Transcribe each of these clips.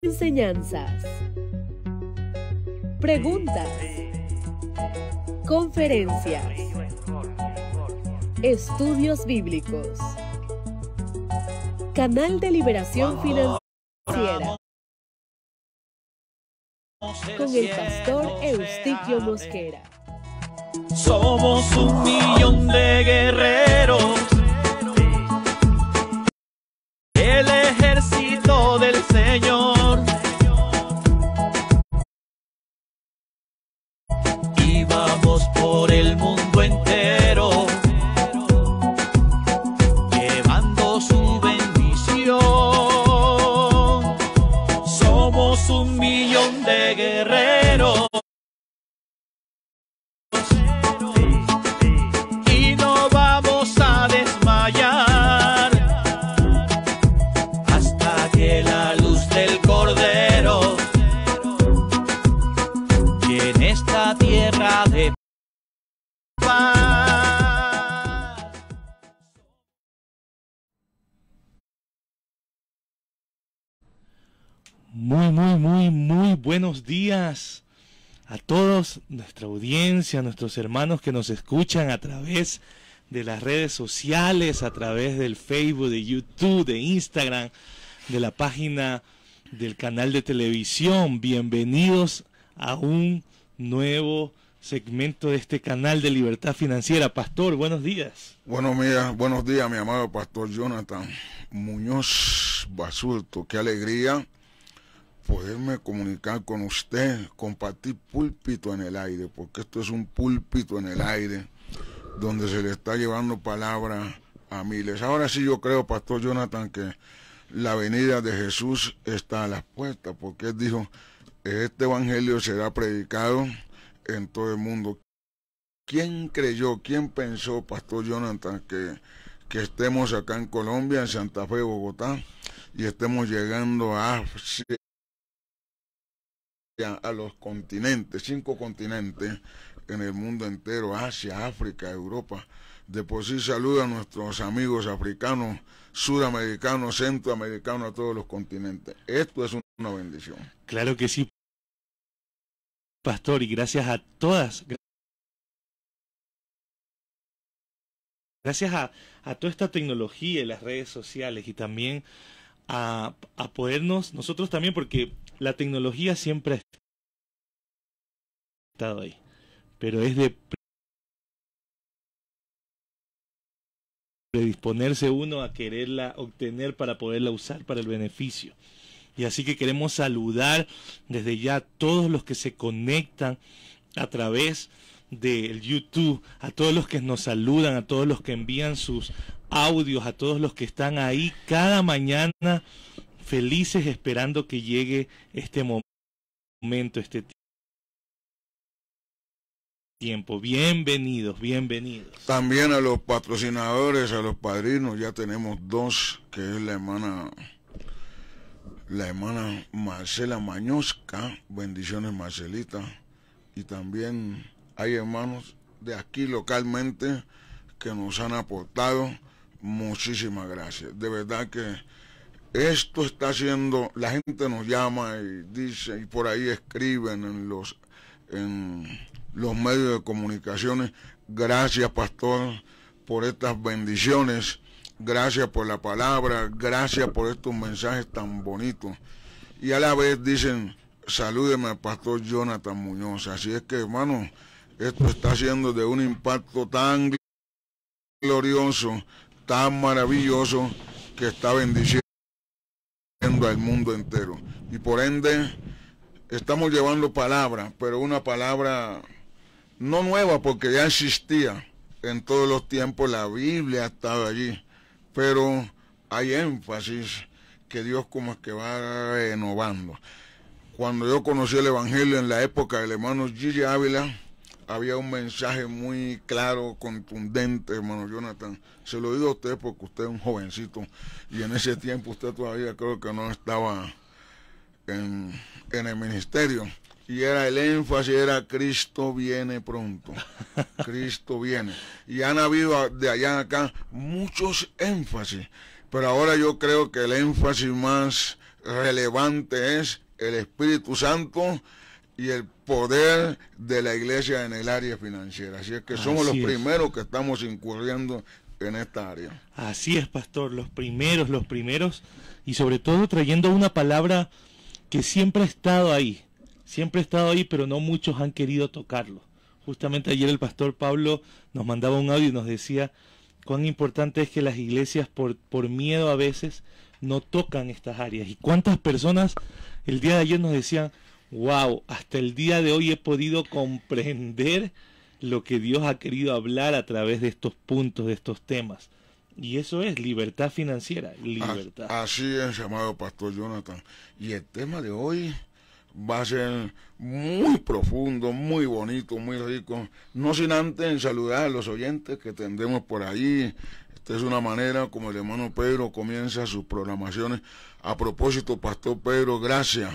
Enseñanzas. Preguntas. Conferencias. Estudios bíblicos. Canal de Liberación Financiera. Con el pastor Eustiquio Mosquera. Somos un millón de guerreros. El ejército del Señor. a todos, nuestra audiencia, nuestros hermanos que nos escuchan a través de las redes sociales, a través del Facebook, de YouTube, de Instagram, de la página del canal de televisión. Bienvenidos a un nuevo segmento de este canal de libertad financiera. Pastor, buenos días. Buenos días, buenos días, mi amado pastor Jonathan Muñoz Basulto. Qué alegría poderme comunicar con usted, compartir púlpito en el aire, porque esto es un púlpito en el aire donde se le está llevando palabra a miles. Ahora sí yo creo, Pastor Jonathan, que la venida de Jesús está a las puertas, porque él dijo, este evangelio será predicado en todo el mundo. ¿Quién creyó, quién pensó, Pastor Jonathan, que, que estemos acá en Colombia, en Santa Fe, Bogotá, y estemos llegando a a los continentes, cinco continentes en el mundo entero, Asia, África, Europa. De por sí saluda a nuestros amigos africanos, sudamericanos, centroamericanos, a todos los continentes. Esto es una bendición. Claro que sí, pastor, y gracias a todas, gracias a, toda esta tecnología y las redes sociales y también a, a podernos nosotros también, porque la tecnología siempre estado ahí. Pero es de predisponerse uno a quererla obtener para poderla usar para el beneficio. Y así que queremos saludar desde ya a todos los que se conectan a través del YouTube, a todos los que nos saludan, a todos los que envían sus audios, a todos los que están ahí cada mañana felices esperando que llegue este momento, este tiempo. Bienvenidos, bienvenidos. También a los patrocinadores, a los padrinos, ya tenemos dos, que es la hermana la hermana Marcela Mañosca, bendiciones Marcelita, y también hay hermanos de aquí localmente que nos han aportado. Muchísimas gracias. De verdad que esto está haciendo, la gente nos llama y dice, y por ahí escriben en los en los medios de comunicaciones. Gracias, pastor, por estas bendiciones. Gracias por la palabra. Gracias por estos mensajes tan bonitos. Y a la vez dicen, salúdeme al pastor Jonathan Muñoz. Así es que, hermano, esto está siendo de un impacto tan glorioso, tan maravilloso, que está bendiciendo al mundo entero. Y por ende, estamos llevando palabra, pero una palabra no nueva porque ya existía en todos los tiempos, la Biblia estaba allí, pero hay énfasis que Dios como es que va renovando. Cuando yo conocí el Evangelio en la época del hermano Gigi Ávila, había un mensaje muy claro, contundente, hermano Jonathan. Se lo digo a usted porque usted es un jovencito y en ese tiempo usted todavía creo que no estaba en, en el ministerio y era el énfasis, era Cristo viene pronto, Cristo viene. Y han habido de allá acá muchos énfasis, pero ahora yo creo que el énfasis más relevante es el Espíritu Santo y el poder de la iglesia en el área financiera. Así es que somos los primeros que estamos incurriendo en esta área. Así es, pastor, los primeros, los primeros, y sobre todo trayendo una palabra que siempre ha estado ahí, siempre ha estado ahí, pero no muchos han querido tocarlo. Justamente ayer el pastor Pablo nos mandaba un audio y nos decía cuán importante es que las iglesias por, por miedo a veces no tocan estas áreas. Y cuántas personas el día de ayer nos decían, wow, hasta el día de hoy he podido comprender lo que Dios ha querido hablar a través de estos puntos, de estos temas. Y eso es libertad financiera, ah, libertad. Así es, llamado Pastor Jonathan. Y el tema de hoy va a ser muy profundo, muy bonito, muy rico. No sin antes saludar a los oyentes que tendremos por ahí. Esta es una manera como el hermano Pedro comienza sus programaciones. A propósito, Pastor Pedro, gracias.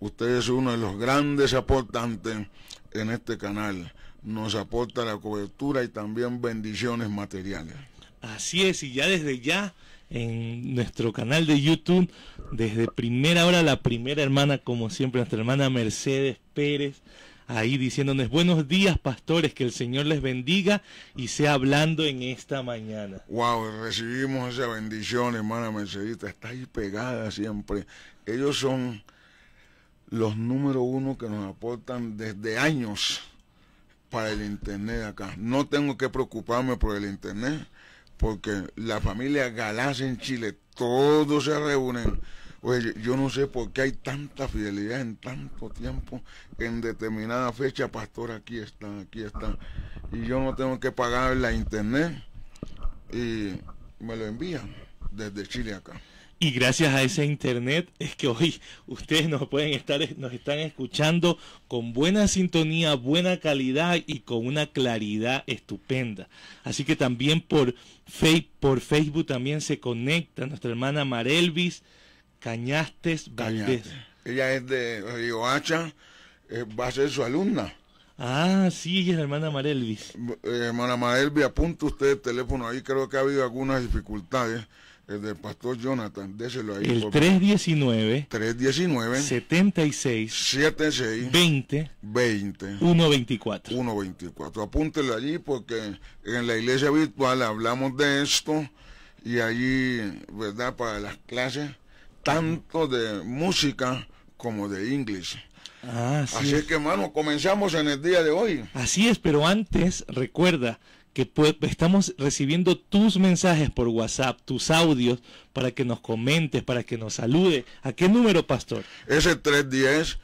Usted es uno de los grandes aportantes en este canal. Nos aporta la cobertura y también bendiciones materiales. Así es, y ya desde ya en nuestro canal de YouTube. Desde primera hora, la primera hermana, como siempre, nuestra hermana Mercedes Pérez, ahí diciéndonos buenos días, pastores, que el Señor les bendiga y sea hablando en esta mañana. Wow, recibimos esa bendición, hermana Mercedita, está ahí pegada siempre. Ellos son los número uno que nos aportan desde años para el internet acá. No tengo que preocuparme por el internet porque la familia Galás en Chile, todos se reúnen. Oye, yo no sé por qué hay tanta fidelidad en tanto tiempo, en determinada fecha, pastor, aquí está, aquí está, Y yo no tengo que pagar la internet y me lo envían desde Chile acá. Y gracias a ese internet es que hoy ustedes nos pueden estar, nos están escuchando con buena sintonía, buena calidad y con una claridad estupenda. Así que también por, por Facebook también se conecta nuestra hermana Marelvis Cañastes Valdés. Ella es de Río eh, va a ser su alumna. Ah, sí, ella es la hermana Marelvis. Eh, hermana Marelvis, apunta usted el teléfono ahí, creo que ha habido algunas dificultades el del pastor Jonathan, déselo ahí. El 319 319 76 76 20 20 124 124. apúntelo allí porque en la iglesia virtual hablamos de esto y allí, ¿verdad? Para las clases tanto de música como de inglés. Ah, así es. que, hermano, comenzamos en el día de hoy. Así es, pero antes recuerda que estamos recibiendo tus mensajes por WhatsApp, tus audios, para que nos comentes, para que nos salude. ¿A qué número, pastor? y 310.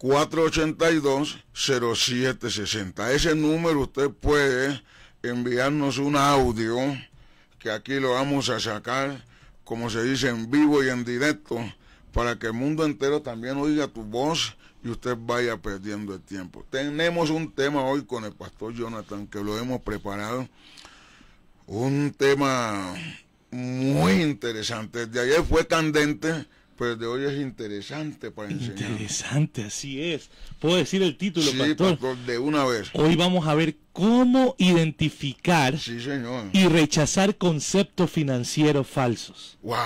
482-0760. Ese número usted puede enviarnos un audio que aquí lo vamos a sacar, como se dice, en vivo y en directo, para que el mundo entero también oiga tu voz y usted vaya perdiendo el tiempo. Tenemos un tema hoy con el pastor Jonathan que lo hemos preparado. Un tema muy interesante. de ayer fue candente, pero de hoy es interesante para enseñar. Interesante, así es. Puedo decir el título, sí, pastor? De una vez. Hoy vamos a ver cómo identificar y rechazar conceptos financieros falsos. Wow.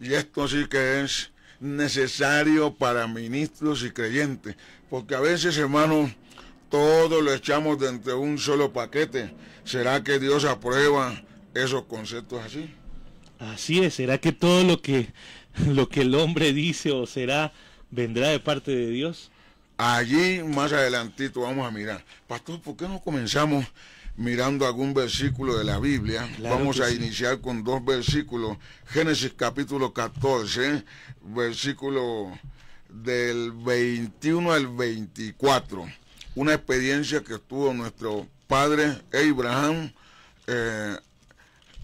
Y esto sí que es necesario para ministros y creyentes, porque a veces, hermanos, todo lo echamos dentro de un solo paquete. ¿Será que Dios aprueba esos conceptos así? Así es, ¿será que todo lo que, lo que el hombre dice o será vendrá de parte de Dios? Allí más adelantito vamos a mirar. Pastor, ¿por qué no comenzamos mirando algún versículo de la Biblia. Vamos a iniciar con dos versículos. Génesis capítulo 14, versículo del 21 al 24. Una experiencia que tuvo nuestro padre Abraham eh,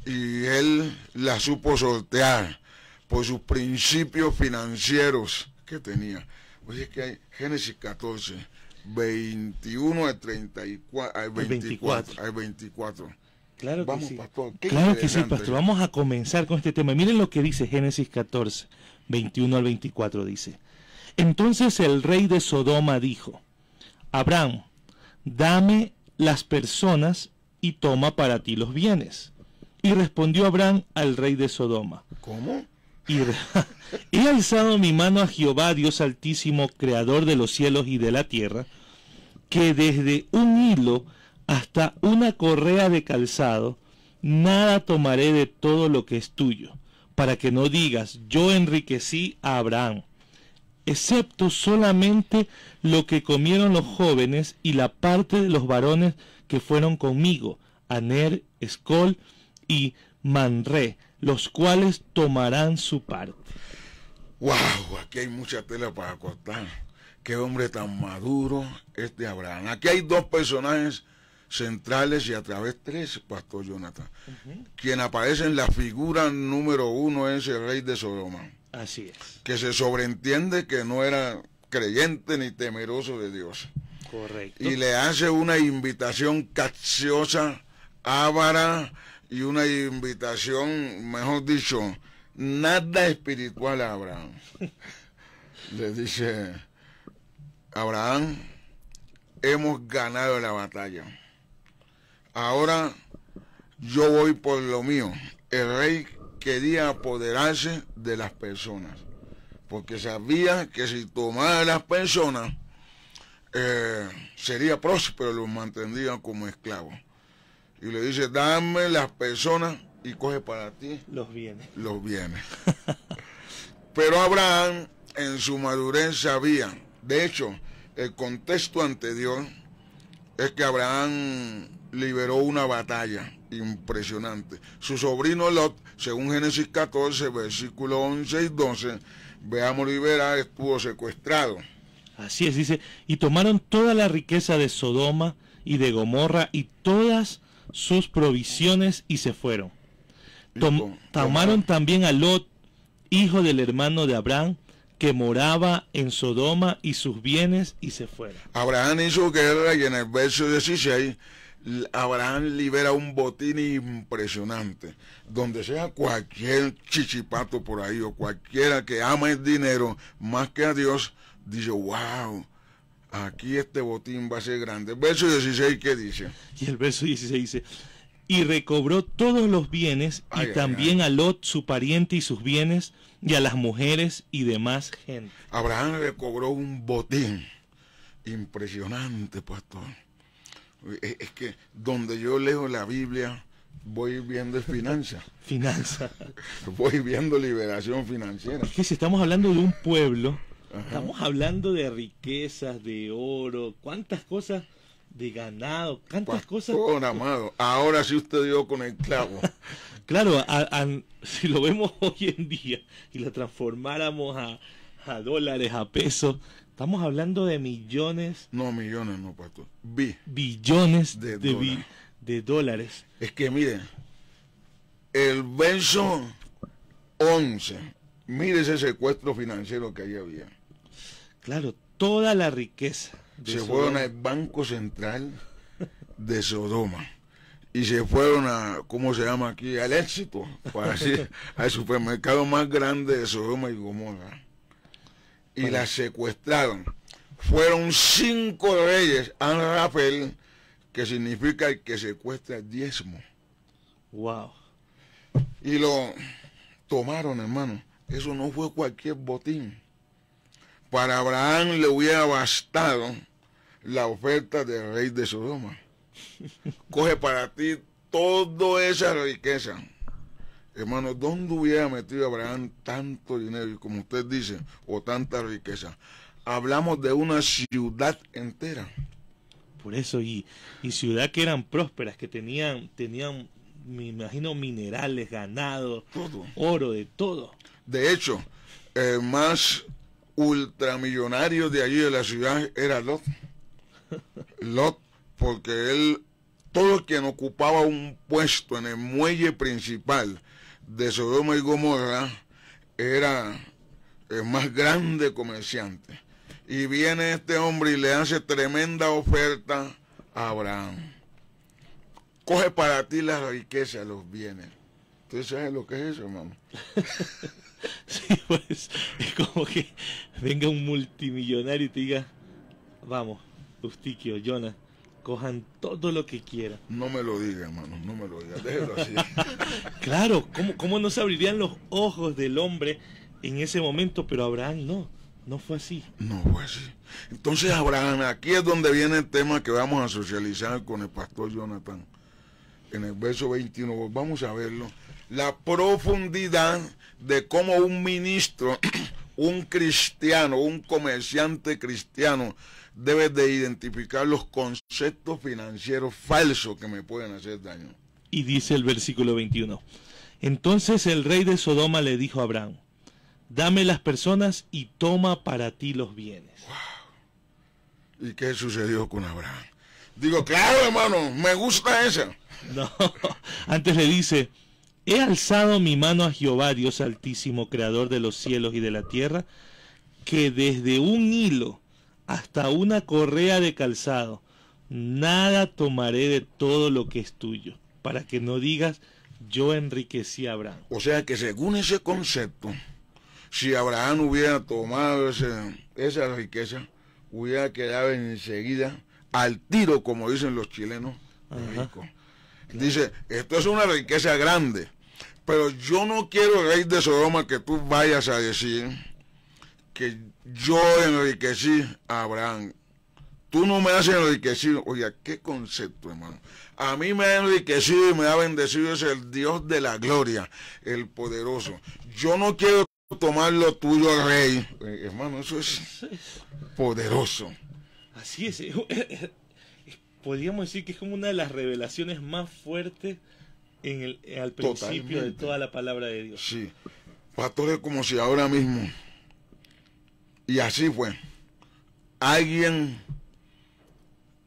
y él la supo sortear por sus principios financieros que tenía. Pues que hay Génesis 14. 21 al 34, al 24, 24. Claro que sí. Pastor, claro que sí, Pastor. Vamos a comenzar con este tema. Miren lo que dice Génesis 14, 21 al 24 dice. Entonces el rey de Sodoma dijo, Abraham, dame las personas y toma para ti los bienes. Y respondió Abraham al rey de Sodoma. ¿Cómo? he alzado mi mano a Jehová, Dios altísimo, creador de los cielos y de la tierra, que desde un hilo hasta una correa de calzado, nada tomaré de todo lo que es tuyo, para que no digas, yo enriquecí a Abraham, excepto solamente lo que comieron los jóvenes y la parte de los varones que fueron conmigo, Aner, Escol y Manré, los cuales tomarán su parte. ¡Wow! Aquí hay mucha tela para cortar. Qué hombre tan maduro este Abraham. Aquí hay dos personajes centrales y a través tres, Pastor Jonathan. Quien aparece en la figura número uno es el rey de Sodoma. Así es. Que se sobreentiende que no era creyente ni temeroso de Dios. Correcto. Y le hace una invitación a ávara, y una invitación, mejor dicho, nada espiritual a Abraham. Le dice, Abraham, hemos ganado la batalla. Ahora yo voy por lo mío. El rey quería apoderarse de las personas, porque sabía que si tomaba las personas, eh, sería próspero, los mantendría como esclavos y le dice, dame las personas y coge para ti los bienes. Los bienes. Pero Abraham en su madurez sabía, de hecho, el contexto ante Dios es que Abraham liberó una batalla impresionante. Su sobrino Lot, según Génesis 14, versículos 11 y 12, veamos liberar, estuvo secuestrado. Así es, dice, y tomaron toda la riqueza de Sodoma y de Gomorra y todas sus provisiones y se fueron. tomaron también a Lot, hijo del hermano de Abraham, que moraba en Sodoma y sus bienes y se fueron. Abraham hizo guerra y en el verso 16 Abraham libera un botín impresionante, donde sea cualquier chichipato por ahí o cualquiera que ama el dinero más que a Dios, dice, wow, aquí este botín va a ser grande. Verso 16, ¿qué dice? Y el verso 16 dice, y recobró todos los bienes y también a Lot, su pariente, y sus bienes, y a las mujeres y demás gente. Abraham recobró un botín impresionante, pastor. E-, es que donde yo leo la Biblia, voy viendo finanza... ...finanza... voy viendo liberación financiera. Es que si estamos hablando de un pueblo Estamos hablando de riquezas, de oro, cuántas cosas de ganado, cuántas cosas cosas. amado, ahora sí usted dio con el clavo. claro, si lo vemos hoy en día y lo transformáramos a, a dólares, a pesos, estamos hablando de millones. No, millones no, pastor. billones de, de, dólares. Es que miren, el Benson 11, mire ese secuestro financiero que ahí había Claro, toda la riqueza. se fueron al Banco Central de Sodoma y se fueron a, ¿cómo se llama aquí? Al éxito, para al supermercado más grande de Sodoma y Gomorra. Y la secuestraron. Fueron cinco reyes, A Rafael, que significa el que secuestra diezmo. Wow. Y lo tomaron, hermano. Eso no fue cualquier botín. Para Abraham le hubiera bastado la oferta del rey de Sodoma. Coge para ti toda esa riqueza. Hermano, ¿dónde hubiera metido Abraham tanto dinero, como usted dice, o tanta riqueza? Hablamos de una ciudad entera. Por eso, y, y ciudad que eran prósperas, que tenían, tenían, me imagino, minerales, ganado, todo. oro, de todo. De hecho, más ultramillonario de allí de la ciudad era Lot. Lot, porque él, todo quien ocupaba un puesto en el muelle principal de Sodoma y Gomorra, era el más grande comerciante. Y viene este hombre y le hace tremenda oferta a Abraham. Coge para ti la riqueza los bienes. ¿Tú sabes lo que es eso, hermano? Sí, pues es como que venga un multimillonario y te diga, vamos, Ustiquio, Jonah, cojan todo lo que quieran. No me lo diga, hermano, no me lo diga, déjelo así. claro, ¿cómo, ¿cómo no se abrirían los ojos del hombre en ese momento? Pero Abraham no, no fue así. No fue así. Entonces, Abraham, aquí es donde viene el tema que vamos a socializar con el pastor Jonathan. En el verso 21, vamos a verlo. La profundidad de cómo un ministro, un cristiano, un comerciante cristiano, debe de identificar los conceptos financieros falsos que me pueden hacer daño. Y dice el versículo 21. Entonces el rey de Sodoma le dijo a Abraham, dame las personas y toma para ti los bienes. ¿Y qué sucedió con Abraham? Digo, claro hermano, me gusta eso. No, antes le dice, He alzado mi mano a Jehová, Dios altísimo, creador de los cielos y de la tierra, que desde un hilo hasta una correa de calzado, nada tomaré de todo lo que es tuyo, para que no digas, yo enriquecí a Abraham. O sea que según ese concepto, si Abraham hubiera tomado esa riqueza, hubiera quedado enseguida al tiro, como dicen los chilenos, Dice, esto es una riqueza grande, pero yo no quiero, rey de Sodoma, que tú vayas a decir que yo enriquecí a Abraham. Tú no me has enriquecido. Oye, qué concepto, hermano. A mí me ha enriquecido y me ha bendecido es el Dios de la gloria, el poderoso. Yo no quiero tomar lo tuyo, rey. Eh, hermano, eso es poderoso. Así es. Eh, eh, podríamos decir que es como una de las revelaciones más fuertes en el, al principio de toda la palabra de Dios. Sí, pastor, como si ahora mismo, y así fue, alguien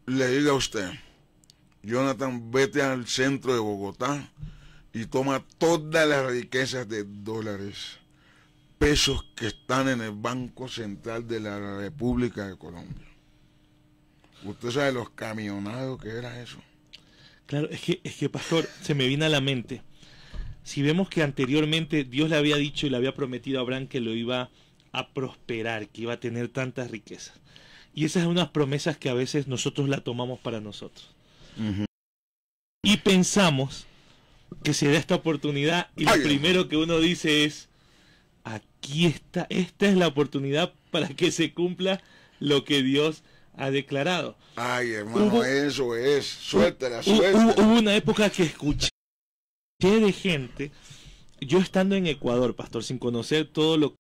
le diga a usted, Jonathan, vete al centro de Bogotá y toma todas las riquezas de dólares, pesos que están en el Banco Central de la República de Colombia. Usted sabe los camionados que era eso. Claro, es que, es que, pastor, se me viene a la mente. Si vemos que anteriormente Dios le había dicho y le había prometido a Abraham que lo iba a prosperar, que iba a tener tantas riquezas. Y esas son unas promesas que a veces nosotros la tomamos para nosotros. Y pensamos que se da esta oportunidad y lo primero que uno dice es, aquí está, esta es la oportunidad para que se cumpla lo que Dios ha declarado. Ay, hermano, eso es, suéltala, suéltala. Hubo, una época que escuché de gente, yo estando en Ecuador, pastor, sin conocer todo lo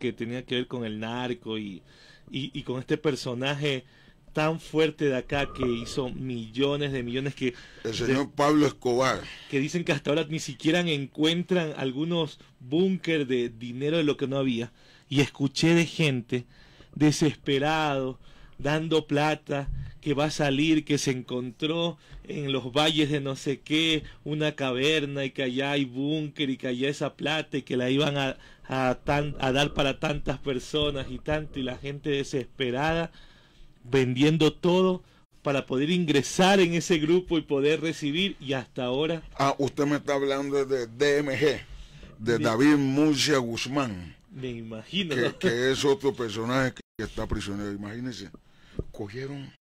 que tenía que ver con el narco y, y, y con este personaje tan fuerte de acá que hizo millones de millones que... El señor Pablo Escobar. Que dicen que hasta ahora ni siquiera encuentran algunos búnker de dinero de lo que no había. Y escuché de gente desesperado, dando plata, que va a salir, que se encontró en los valles de no sé qué, una caverna y que allá hay búnker y que allá esa plata y que la iban a, a, dar para tantas personas y tanto y la gente desesperada vendiendo todo para poder ingresar en ese grupo y poder recibir y hasta ahora... Ah, usted me está hablando de DMG, de, David Murcia Guzmán. Me imagino. Que, que es otro personaje que está prisionero, imagínese cogieron.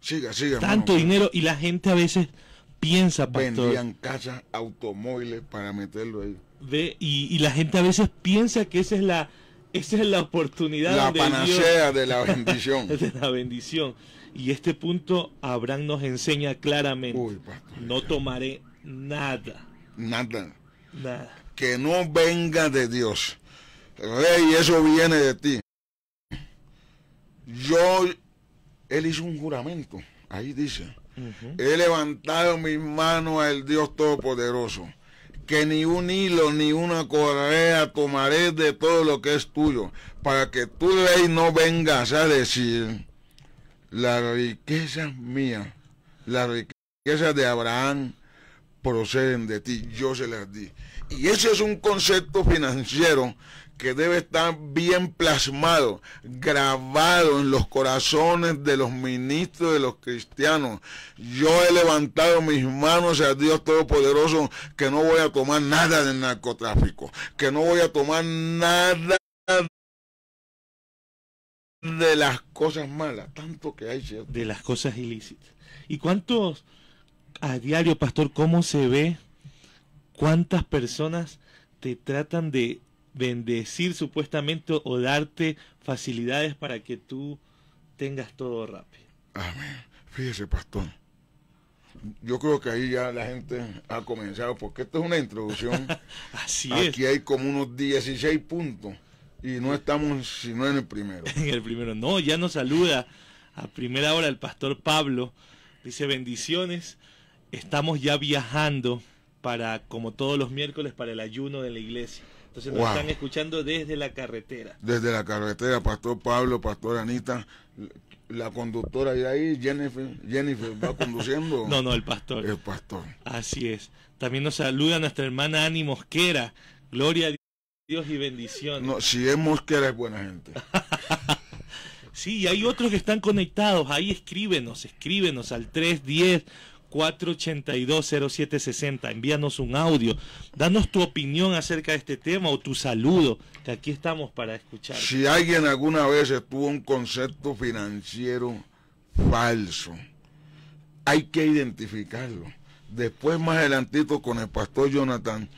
Siga, siga. Tanto dinero y la gente a veces piensa, pastor. Vendían casas, automóviles para meterlo ahí. y, la gente a veces piensa que esa es la, esa es la oportunidad. La panacea de la bendición. de la bendición. Y este punto Abraham nos enseña claramente. no tomaré nada. Nada. Nada. Que no venga de Dios. Y eso viene de ti yo, él hizo un juramento, ahí dice, he levantado mis manos al Dios Todopoderoso, que ni un hilo ni una correa tomaré de todo lo que es tuyo, para que tu ley no vengas a decir, la riqueza mía, la riqueza de Abraham proceden de ti, yo se las di. Y ese es un concepto financiero que debe estar bien plasmado, grabado en los corazones de los ministros de los cristianos. Yo he levantado mis manos a Dios Todopoderoso que no voy a tomar nada de narcotráfico, que no voy a tomar nada de las cosas malas, tanto que hay, De las cosas ilícitas. ¿Y cuántos a diario, pastor, cómo se ve cuántas personas te tratan de bendecir supuestamente o darte facilidades para que tú tengas todo rápido. Amén. Fíjese, pastor. Yo creo que ahí ya la gente ha comenzado, porque esto es una introducción. Así es. Aquí hay como unos 16 puntos y no estamos sino en el primero. en el primero. No, ya nos saluda a primera hora el pastor Pablo. Dice bendiciones. Estamos ya viajando para, como todos los miércoles, para el ayuno de la iglesia. Entonces nos están escuchando desde la carretera. Desde la carretera, Pastor Pablo, Pastor Anita, la conductora de ahí, Jennifer, Jennifer va conduciendo. no, no, el pastor. El pastor. Así es. También nos saluda nuestra hermana Ani Mosquera. Gloria a Dios y bendición. No, si es Mosquera es buena gente. sí, y hay otros que están conectados. Ahí escríbenos, escríbenos al 310 482-0760. Envíanos un audio. Danos tu opinión acerca de este tema o tu saludo, que aquí estamos para escuchar. Si alguien alguna vez tuvo un concepto financiero falso, hay que identificarlo. Después, más adelantito, con el pastor Jonathan,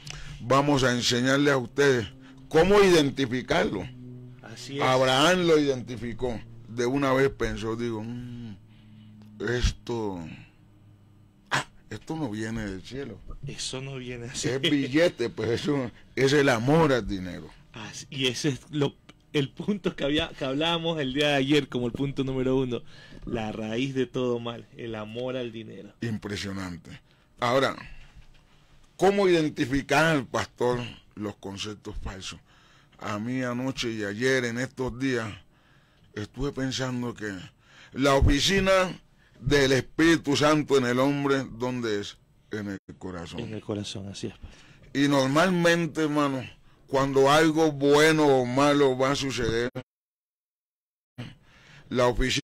vamos a enseñarle a ustedes cómo identificarlo. Así Abraham lo identificó. De una vez pensó, digo, mm, esto esto no viene del cielo. Eso no viene cielo. Es billete, pues eso es el amor al dinero. y ese es lo, el punto que, había, que hablábamos el día de ayer como el punto número uno. La raíz de todo mal, el amor al dinero. Impresionante. Ahora, ¿cómo identificar, pastor, los conceptos falsos? A mí anoche y ayer, en estos días, estuve pensando que la oficina del Espíritu Santo en el hombre, ¿dónde es? En el corazón. En el corazón, así es. Y normalmente, hermano, cuando algo bueno o malo va a suceder, la oficina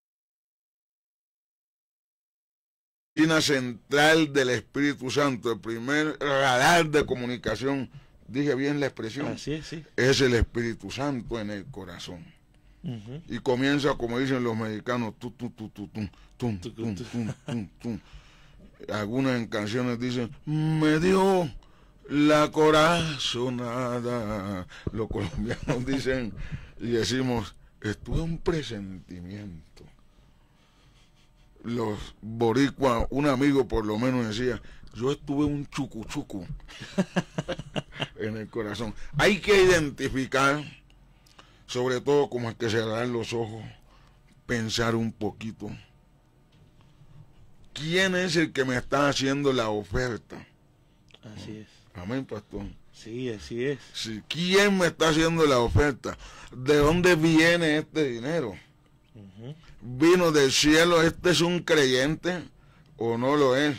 central del Espíritu Santo, el primer radar de comunicación, dije bien la expresión, es el Espíritu Santo en el corazón. Y comienza, como dicen los mexicanos, tum, tum, Algunas en canciones dicen, me dio la corazonada. Los colombianos dicen y decimos, estuve un presentimiento. Los boricuas, un amigo por lo menos decía, yo estuve un chucuchucu en el corazón. Hay que identificar sobre todo como el que cerrar los ojos, pensar un poquito. ¿Quién es el que me está haciendo la oferta? Así es. Amén, pastor. Sí, así es. ¿Quién me está haciendo la oferta? ¿De dónde viene este dinero? ¿Vino del cielo? ¿Este es un creyente o no lo es?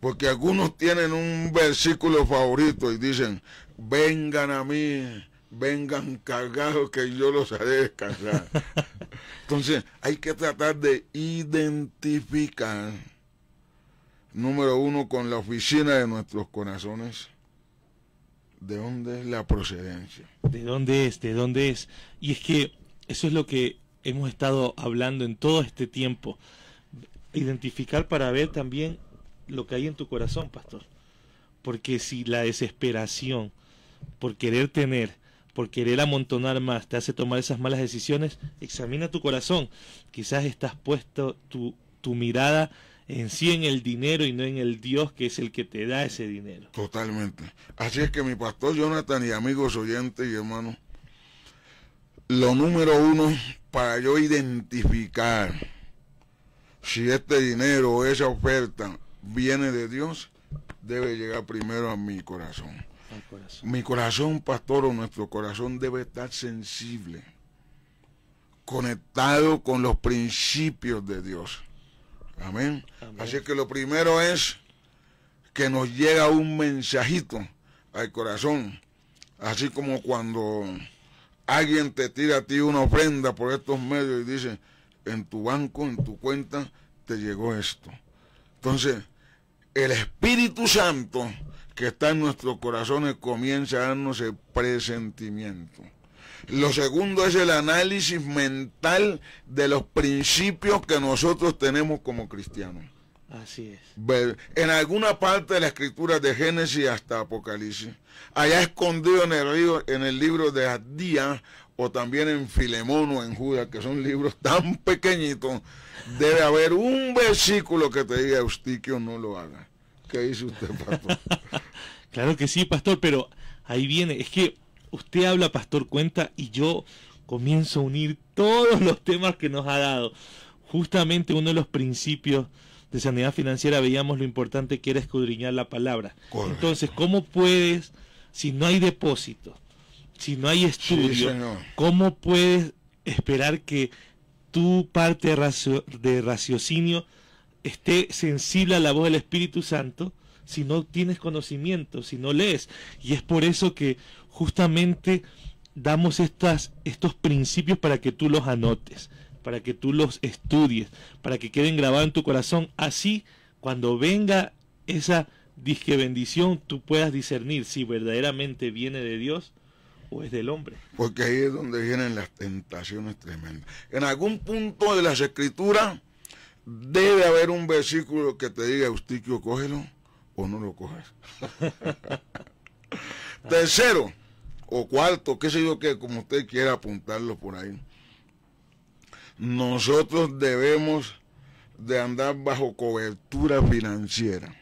Porque algunos tienen un versículo favorito y dicen, vengan a mí vengan cargados que yo los haré descansar. Entonces, hay que tratar de identificar, número uno, con la oficina de nuestros corazones, de dónde es la procedencia. De dónde es, de dónde es. Y es que eso es lo que hemos estado hablando en todo este tiempo. Identificar para ver también lo que hay en tu corazón, pastor. Porque si la desesperación por querer tener por querer amontonar más, te hace tomar esas malas decisiones, examina tu corazón. Quizás estás puesto tu, mirada en sí en el dinero y no en el Dios que es el que te da ese dinero. Totalmente. Así es que mi pastor Jonathan y amigos oyentes y hermanos, lo número uno para yo identificar si este dinero o esa oferta viene de Dios, debe llegar primero a mi corazón. Mi corazón, pastor, o nuestro corazón debe estar sensible, conectado con los principios de Dios. Amén. Amén. Así que lo primero es que nos llega un mensajito al corazón, así como cuando alguien te tira a ti una ofrenda por estos medios y dice, en tu banco, en tu cuenta, te llegó esto. Entonces, el Espíritu Santo que está en nuestros corazones comienza a darnos el presentimiento. Lo segundo es el análisis mental de los principios que nosotros tenemos como cristianos. Así es. En alguna parte de la escritura de Génesis hasta Apocalipsis, allá escondido en el en el libro de Adía, o también en Filemón o en Judas, que son libros tan pequeñitos, debe haber un versículo que te diga Eustiquio, no lo haga pastor. claro que sí, pastor, pero ahí viene. Es que usted habla, pastor, cuenta, y yo comienzo a unir todos los temas que nos ha dado. Justamente uno de los principios de sanidad financiera veíamos lo importante que era escudriñar la palabra. Entonces, ¿cómo puedes, si no hay depósito, si no hay estudio, cómo puedes esperar que tu parte de raciocinio esté sensible a la voz del Espíritu Santo si no tienes conocimiento, si no lees. Y es por eso que justamente damos estas, estos principios para que tú los anotes, para que tú los estudies, para que queden grabados en tu corazón. Así, cuando venga esa disque bendición, tú puedas discernir si verdaderamente viene de Dios o es del hombre. Porque ahí es donde vienen las tentaciones tremendas. En algún punto de las escrituras debe haber un versículo que te diga, Eustiquio, cógelo o no lo coges. Tercero o cuarto, qué sé yo, que como usted quiera apuntarlo por ahí. Nosotros debemos de andar bajo cobertura financiera.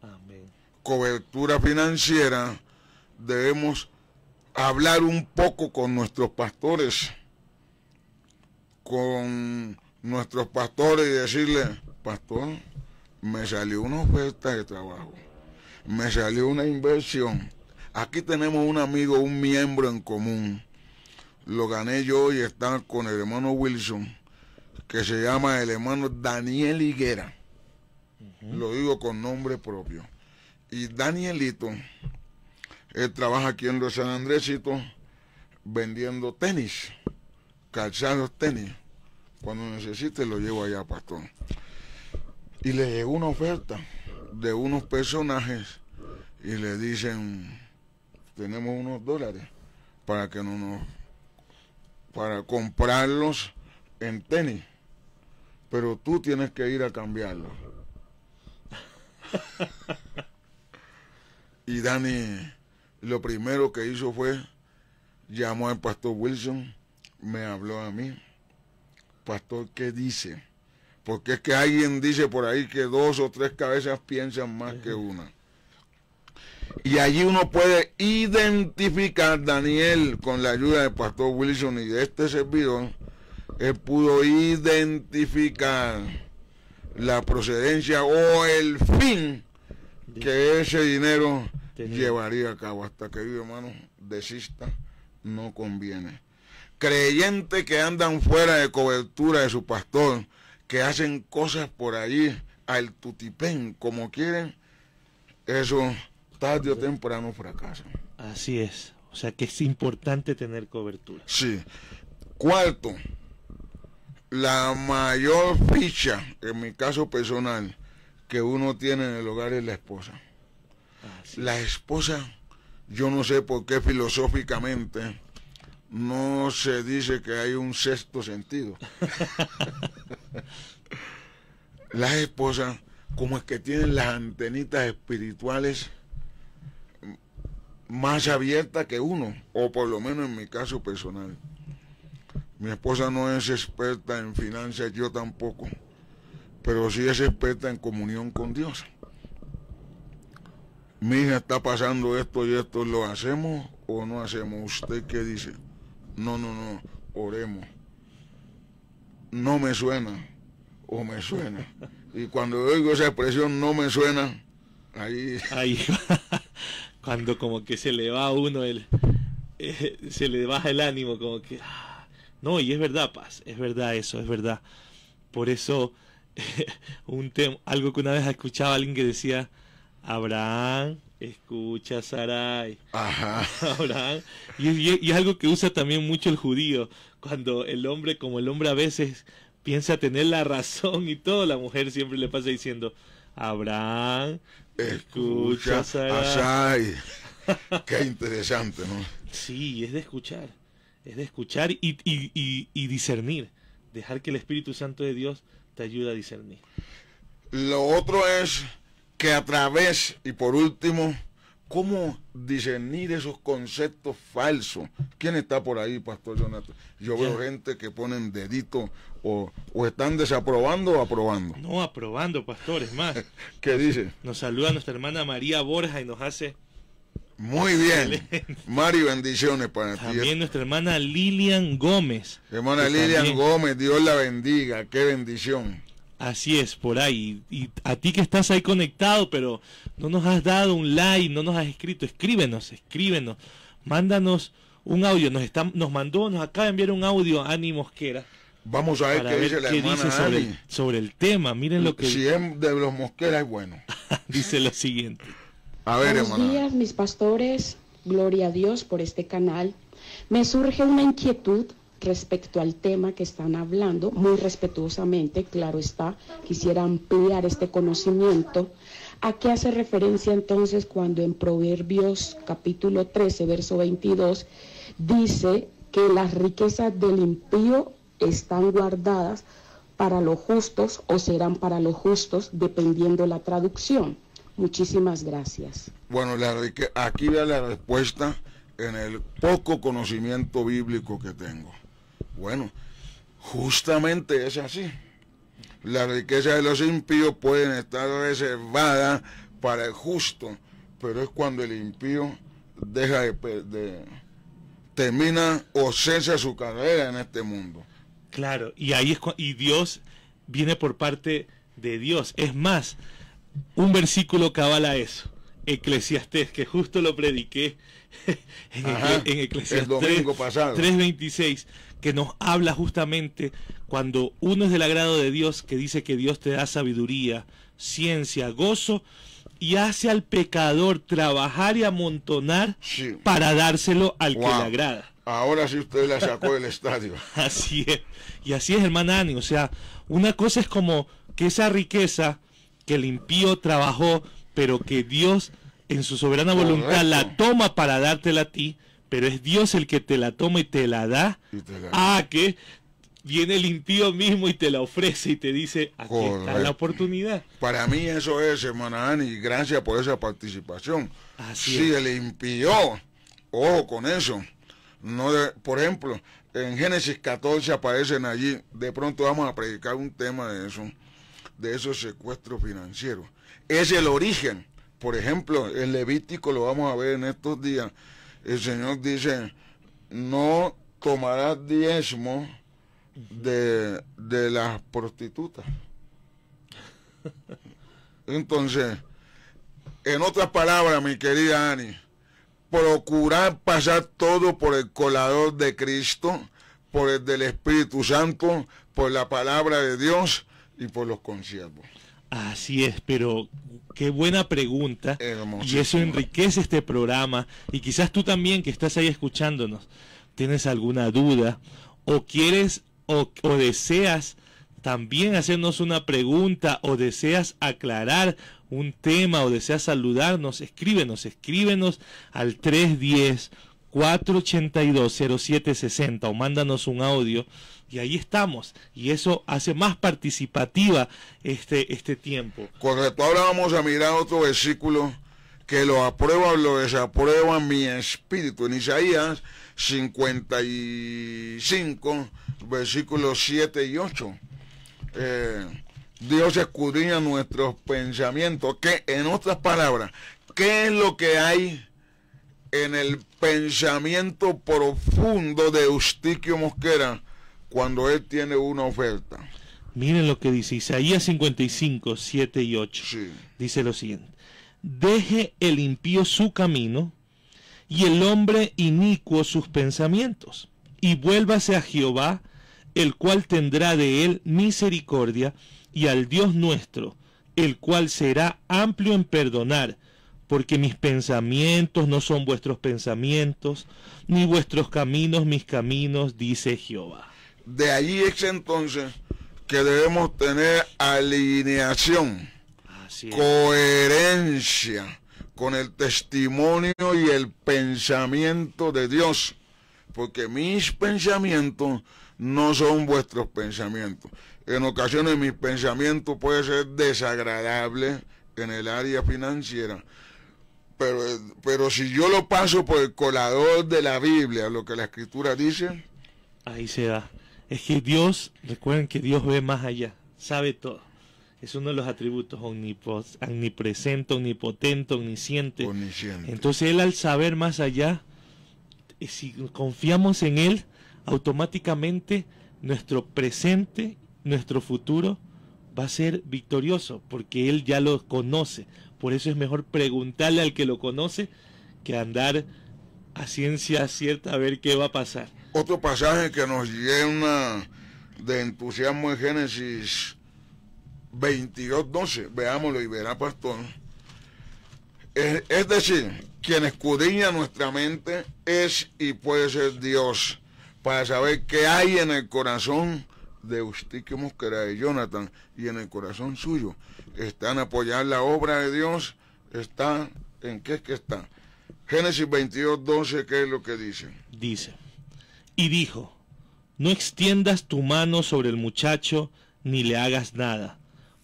Amén. Cobertura financiera, debemos hablar un poco con nuestros pastores, con nuestros pastores y decirle, pastor, me salió una oferta de trabajo, me salió una inversión, aquí tenemos un amigo, un miembro en común, lo gané yo y está con el hermano Wilson, que se llama el hermano Daniel Higuera, lo digo con nombre propio, y Danielito, él trabaja aquí en los San Andresito vendiendo tenis, calzados tenis cuando necesite lo llevo allá, pastor. Y le llegó una oferta de unos personajes y le dicen, tenemos unos dólares para que no nos, para comprarlos en tenis, pero tú tienes que ir a cambiarlos. y Dani lo primero que hizo fue llamó al pastor Wilson, me habló a mí pastor qué dice. Porque es que alguien dice por ahí que dos o tres cabezas piensan más que una. Y allí uno puede identificar, Daniel, con la ayuda del pastor Wilson y de este servidor, él pudo identificar la procedencia o el fin que ese dinero llevaría a cabo. Hasta que, hermano, desista, no conviene creyentes que andan fuera de cobertura de su pastor, que hacen cosas por allí al tutipén como quieren, eso tarde o temprano fracasa. Así es, o sea que es importante tener cobertura. Sí. Cuarto, la mayor ficha, en mi caso personal, que uno tiene en el hogar es la esposa. la esposa, yo no sé por qué filosóficamente, no se dice que hay un sexto sentido. las esposas, como es que tienen las antenitas espirituales más abiertas que uno, o por lo menos en mi caso personal. Mi esposa no es experta en finanzas, yo tampoco, pero sí es experta en comunión con Dios. Mi está pasando esto y esto, ¿lo hacemos o no hacemos? ¿Usted qué dice? No, no, no, oremos. No me suena, o me suena. Y cuando oigo esa expresión, no me suena, ahí... Ahí cuando como que se le va a uno el... Eh, se le baja el ánimo, como que... Ah, no, y es verdad, Paz, es verdad eso, es verdad. Por eso, un tema, algo que una vez escuchaba alguien que decía, Abraham, escucha Sarai. Ajá. Abraham. Y, y, algo que usa también mucho el judío, cuando el hombre, como el hombre a veces piensa tener la razón y todo, la mujer siempre le pasa diciendo, Abraham, escucha, escucha Sarai. Qué interesante, ¿no? Sí, es de escuchar, es de escuchar y, y discernir, dejar que el Espíritu Santo de Dios te ayude a discernir. Lo otro es que a través, y por último, ¿cómo discernir esos conceptos falsos? ¿Quién está por ahí, Pastor Jonathan? Yo veo gente que ponen dedito o, están desaprobando o aprobando. No, aprobando, Pastor, es más. ¿Qué dice? Nos saluda nuestra hermana María Borja y nos hace... Muy bien. Mario, bendiciones para ti. También nuestra hermana Lilian Gómez. Hermana Lilian Gómez, Dios la bendiga, qué bendición. Así es, por ahí. Y a ti que estás ahí conectado, pero no nos has dado un like, no nos has escrito, escríbenos, escríbenos, mándanos un audio. Nos, está, nos mandó, nos acaba de enviar un audio, Ani Mosquera. Vamos a ver qué dice la qué dice sobre, el tema. Miren lo que. Si es de los Mosquera es bueno. dice lo siguiente. A ver, Buenos días, mis pastores. Gloria a Dios por este canal. Me surge una inquietud respecto al tema que están hablando, muy respetuosamente, claro está, quisiera ampliar este conocimiento. ¿A qué hace referencia entonces cuando en Proverbios capítulo 13, verso 22, dice que las riquezas del impío están guardadas para los justos o serán para los justos, dependiendo la traducción? Muchísimas gracias. Bueno, la aquí ve la respuesta en el poco conocimiento bíblico que tengo. Bueno, justamente es así. La riqueza de los impíos pueden estar reservada para el justo, pero es cuando el impío deja de, termina o cesa su carrera en este mundo. Claro, y ahí es y Dios viene por parte de Dios. Es más, un versículo cabala eso. Eclesiastés, que justo lo prediqué en, 3.26, que nos habla justamente cuando uno es del agrado de Dios, que dice que Dios te da sabiduría, ciencia, gozo, y hace al pecador trabajar y amontonar para dárselo al que le agrada. Ahora sí usted la sacó del estadio. Así es. Y así es, hermana Ani. O sea, una cosa es como que esa riqueza que el impío trabajó, pero que Dios en su soberana voluntad la toma para dártela a ti, pero es Dios el que te la toma y te la da, Ah, que viene el impío mismo y te la ofrece y te dice, aquí está la oportunidad. Para mí eso es, hermana Ani, gracias por esa participación. Así si el impío, ojo con eso, no por ejemplo, en Génesis 14 aparecen allí, de pronto vamos a predicar un tema de eso, de esos secuestros financieros. Es el origen por ejemplo, el Levítico lo vamos a ver en estos días. El Señor dice, no tomarás diezmo de, de las prostitutas. Entonces, en otras palabras, mi querida Ani, procurar pasar todo por el colador de Cristo, por el del Espíritu Santo, por la palabra de Dios y por los conciervos. Así es, pero Qué buena pregunta. Y eso enriquece este programa. Y quizás tú también que estás ahí escuchándonos, tienes alguna duda o quieres o, o deseas también hacernos una pregunta o deseas aclarar un tema o deseas saludarnos, escríbenos, escríbenos al 310 482 0760 o mándanos un audio y ahí estamos y eso hace más participativa este, este tiempo. Correcto, ahora vamos a mirar otro versículo que lo aprueba o lo desaprueba mi espíritu. En Isaías 55, versículos 7 y 8. Eh, Dios escudriña nuestros pensamientos. Que, en otras palabras, ¿qué es lo que hay en el pensamiento profundo de Eustiquio Mosquera? cuando él tiene una oferta. Miren lo que dice Isaías 55, 7 y 8. Dice lo siguiente. Deje el impío su camino y el hombre inicuo sus pensamientos y vuélvase a Jehová, el cual tendrá de él misericordia, y al Dios nuestro, el cual será amplio en perdonar, porque mis pensamientos no son vuestros pensamientos, ni vuestros caminos mis caminos, dice Jehová. De ahí es entonces que debemos tener alineación, coherencia con el testimonio y el pensamiento de Dios, porque mis pensamientos no son vuestros pensamientos. En ocasiones mis pensamientos pueden ser desagradable en el área financiera, pero, pero si yo lo paso por el colador de la Biblia, lo que la escritura dice, ahí se da es que Dios, recuerden que Dios ve más allá, sabe todo. Es uno de los atributos, omnipresente, omnipotente, omnisciente. omnisciente. Entonces Él al saber más allá, eh, si confiamos en Él, automáticamente nuestro presente, nuestro futuro va a ser victorioso, porque Él ya lo conoce. Por eso es mejor preguntarle al que lo conoce que andar a ciencia cierta a ver qué va a pasar. Otro pasaje que nos llena de entusiasmo en Génesis 22, 12, veámoslo y verá pastor. Es, decir, quien escudriña nuestra mente es y puede ser Dios, para saber qué hay en el corazón de usted que Mosquera de Jonathan, y en el corazón suyo. Están apoyar la obra de Dios, está en qué es que está. Génesis 22, 12, ¿qué es lo que dice? Dice y dijo, No extiendas tu mano sobre el muchacho, ni le hagas nada,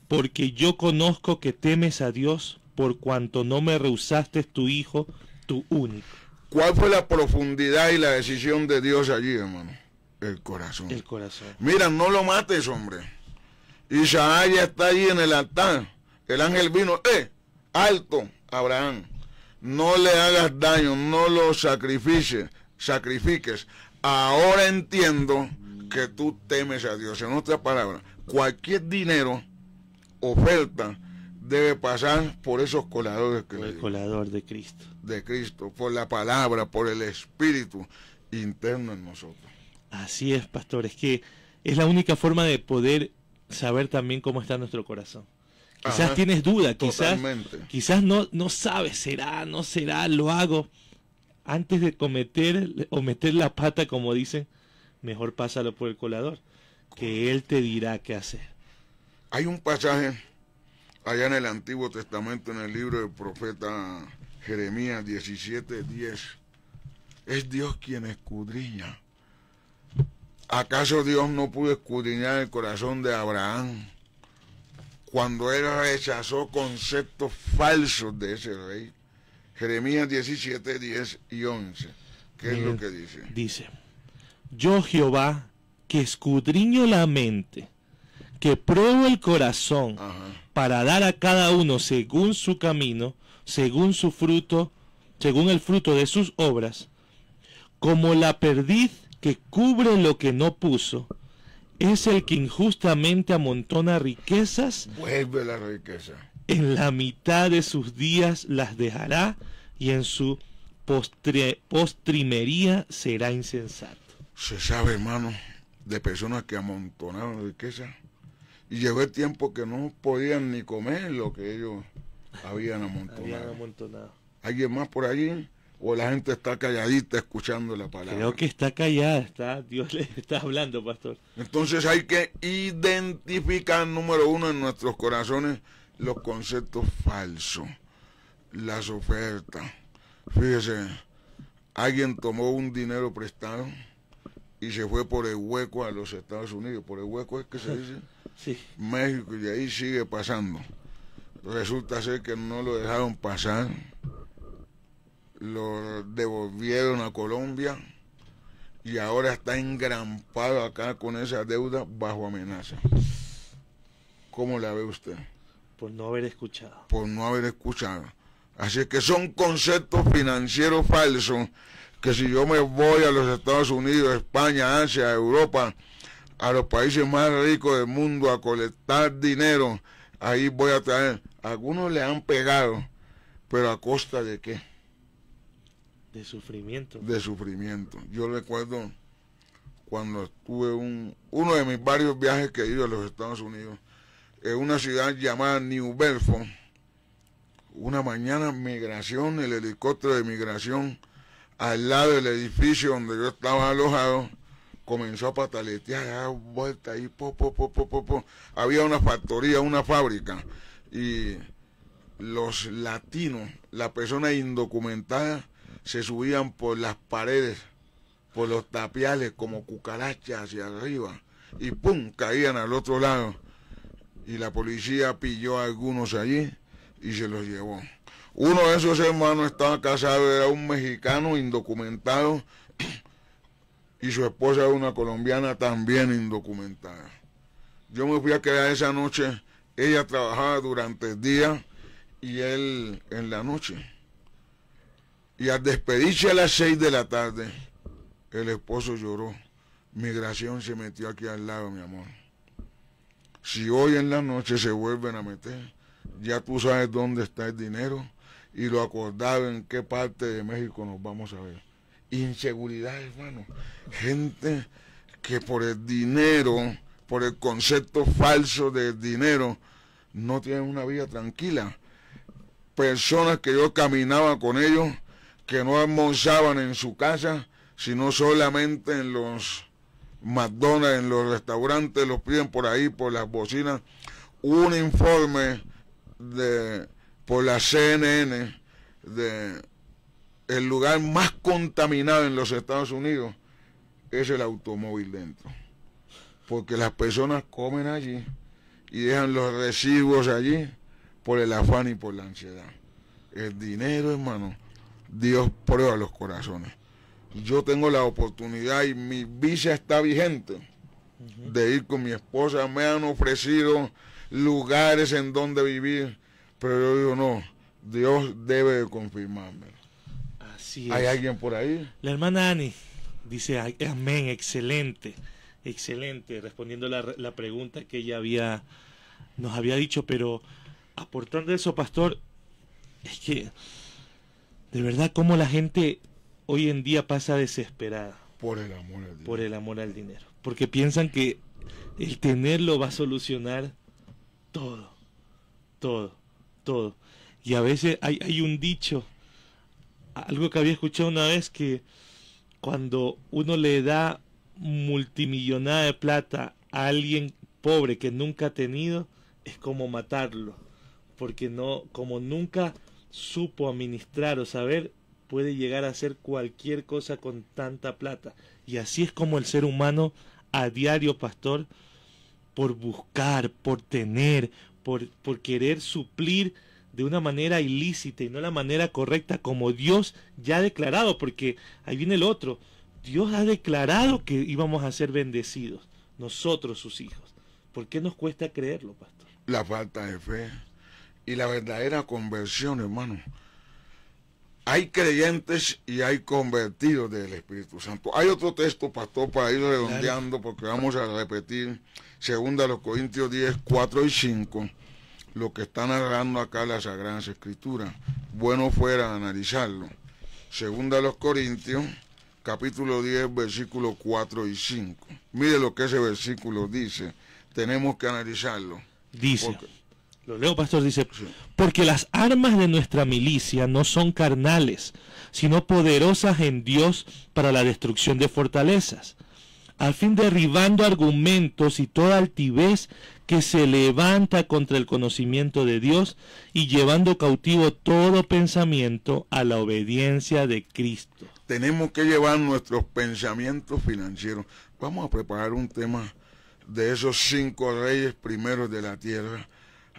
porque yo conozco que temes a Dios por cuanto no me rehusaste tu hijo, tu único. ¿Cuál fue la profundidad y la decisión de Dios allí, hermano? El corazón. El corazón. Mira, no lo mates, hombre. Isaías está allí en el altar. El ángel vino, eh, alto, Abraham. No le hagas daño, no lo sacrifiques sacrifiques ahora entiendo que tú temes a Dios. En otra palabra. cualquier dinero, oferta, debe pasar por esos coladores que el colador de Cristo. De Cristo, por la palabra, por el espíritu interno en nosotros. Así es, pastor, es que es la única forma de poder saber también cómo está nuestro corazón. Quizás tienes duda, quizás, quizás no, no sabes, será, no será, lo hago antes de cometer o meter la pata, como dicen, mejor pásalo por el colador, que él te dirá qué hacer. Hay un pasaje allá en el Antiguo Testamento, en el libro del profeta Jeremías 17, 10. Es Dios quien escudriña. ¿Acaso Dios no pudo escudriñar el corazón de Abraham cuando él rechazó conceptos falsos de ese rey? Jeremías 17, 10 y 11. ¿Qué es lo que dice? Dice, yo Jehová, que escudriño la mente, que pruebo el corazón, para dar a cada uno según su camino, según su fruto, según el fruto de sus obras, como la perdiz que cubre lo que no puso, es el que injustamente amontona riquezas. Vuelve la riqueza en la mitad de sus días las dejará y en su postrimería será insensato. Se sabe, hermano, de personas que amontonaron riqueza y llegó el tiempo que no podían ni comer lo que ellos habían amontonado. ¿Alguien más por allí? ¿O la gente está calladita escuchando la palabra? Creo que está callada, está, Dios le está hablando, pastor. Entonces hay que identificar, número uno, en nuestros corazones los conceptos falsos, las ofertas. Fíjese, alguien tomó un dinero prestado y se fue por el hueco a los Estados Unidos. Por el hueco es que se dice sí. México y ahí sigue pasando. Resulta ser que no lo dejaron pasar, lo devolvieron a Colombia y ahora está engrampado acá con esa deuda bajo amenaza. ¿Cómo la ve usted? Por no haber escuchado. Por no haber escuchado. Así que son conceptos financieros falsos que si yo me voy a los Estados Unidos, España, Asia, Europa, a los países más ricos del mundo a colectar dinero, ahí voy a traer. Algunos le han pegado, pero a costa de qué? De sufrimiento. De sufrimiento. Yo recuerdo cuando estuve... un, uno de mis varios viajes que he ido a los Estados Unidos en una ciudad llamada New Belfort. Una mañana migración, el helicóptero de migración al lado del edificio donde yo estaba alojado comenzó a pataletear, a dar vuelta ahí, po, pop, pop... po, po, Había una factoría, una fábrica. Y los latinos, las personas indocumentadas, se subían por las paredes, por los tapiales, como cucarachas hacia arriba. Y pum, caían al otro lado y la policía pilló a algunos allí y se los llevó. Uno de esos hermanos estaba casado, era un mexicano indocumentado y su esposa era una colombiana también indocumentada. Yo me fui a quedar esa noche, ella trabajaba durante el día y él en la noche. Y al despedirse a las seis de la tarde, el esposo lloró. Migración se metió aquí al lado, mi amor. Si hoy en la noche se vuelven a meter, ya tú sabes dónde está el dinero y lo acordado en qué parte de México nos vamos a ver. Inseguridad, hermano. Gente que por el dinero, por el concepto falso del dinero, no tienen una vida tranquila. Personas que yo caminaba con ellos, que no almorzaban en su casa, sino solamente en los McDonald's, en los restaurantes, los piden por ahí, por las bocinas. Un informe de por la CNN de el lugar más contaminado en los Estados Unidos es el automóvil dentro. Porque las personas comen allí y dejan los residuos allí por el afán y por la ansiedad. El dinero, hermano, Dios prueba los corazones yo tengo la oportunidad y mi visa está vigente de ir con mi esposa. Me han ofrecido lugares en donde vivir, pero yo digo, no, Dios debe confirmarme Así ¿Hay alguien por ahí? La hermana Ani dice, amén, excelente, excelente, respondiendo la, la pregunta que ella había, nos había dicho, pero aportando eso, pastor, es que de verdad como la gente hoy en día pasa desesperada. Por el amor al dinero. Por el amor al dinero. Porque piensan que el tenerlo va a solucionar todo, todo, todo. Y a veces hay, hay un dicho, algo que había escuchado una vez, que cuando uno le da multimillonada de plata a alguien pobre que nunca ha tenido, es como matarlo. Porque no, como nunca supo administrar o saber, puede llegar a hacer cualquier cosa con tanta plata. Y así es como el ser humano a diario, pastor, por buscar, por tener, por, por querer suplir de una manera ilícita y no la manera correcta como Dios ya ha declarado, porque ahí viene el otro. Dios ha declarado que íbamos a ser bendecidos, nosotros sus hijos. ¿Por qué nos cuesta creerlo, pastor? La falta de fe y la verdadera conversión, hermano, hay creyentes y hay convertidos del Espíritu Santo. Hay otro texto, pastor, para ir redondeando, porque vamos a repetir, segunda los Corintios 10, 4 y 5, lo que está narrando acá las Sagrada Escrituras. Bueno fuera analizarlo. Segunda los Corintios, capítulo 10, versículos 4 y 5. Mire lo que ese versículo dice. Tenemos que analizarlo. Dice leo, pastor, dice, porque las armas de nuestra milicia no son carnales, sino poderosas en Dios para la destrucción de fortalezas, al fin derribando argumentos y toda altivez que se levanta contra el conocimiento de Dios y llevando cautivo todo pensamiento a la obediencia de Cristo. Tenemos que llevar nuestros pensamientos financieros. Vamos a preparar un tema de esos cinco reyes primeros de la tierra